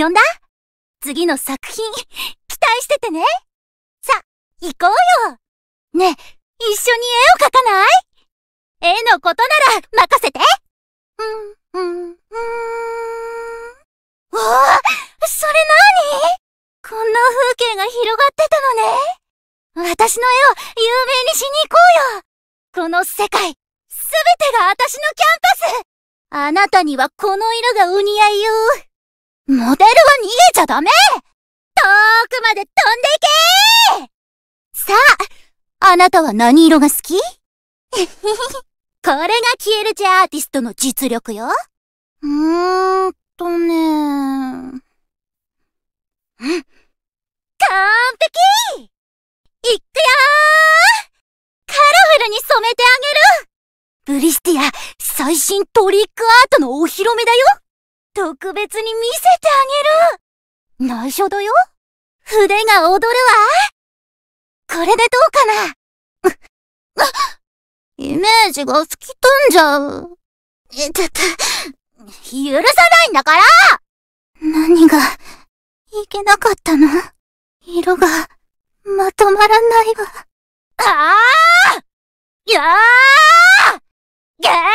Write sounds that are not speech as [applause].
呼んだ次の作品、期待しててねさ、行こうよねえ、一緒に絵を描かない絵のことなら任せてうん、うん、うん。おーそれなにこんな風景が広がってたのね私の絵を有名にしに行こうよこの世界、すべてが私のキャンパスあなたにはこの色がお似合いよ。モデルは逃げちゃダメ遠くまで飛んでいけさあ、あなたは何色が好き [laughs] これが消えるジアーティストの実力よ。うーんとねー。うん。完璧いくよーカラフルに染めてあげるブリスティア、最新トリックアートのお披露目だよ特別に見せてあげる内緒だよ腕が踊るわこれでどうかなイメージが吹き飛んじゃう。え、許さないんだから何が、いけなかったの色が、まとまらないわ。ああやあげー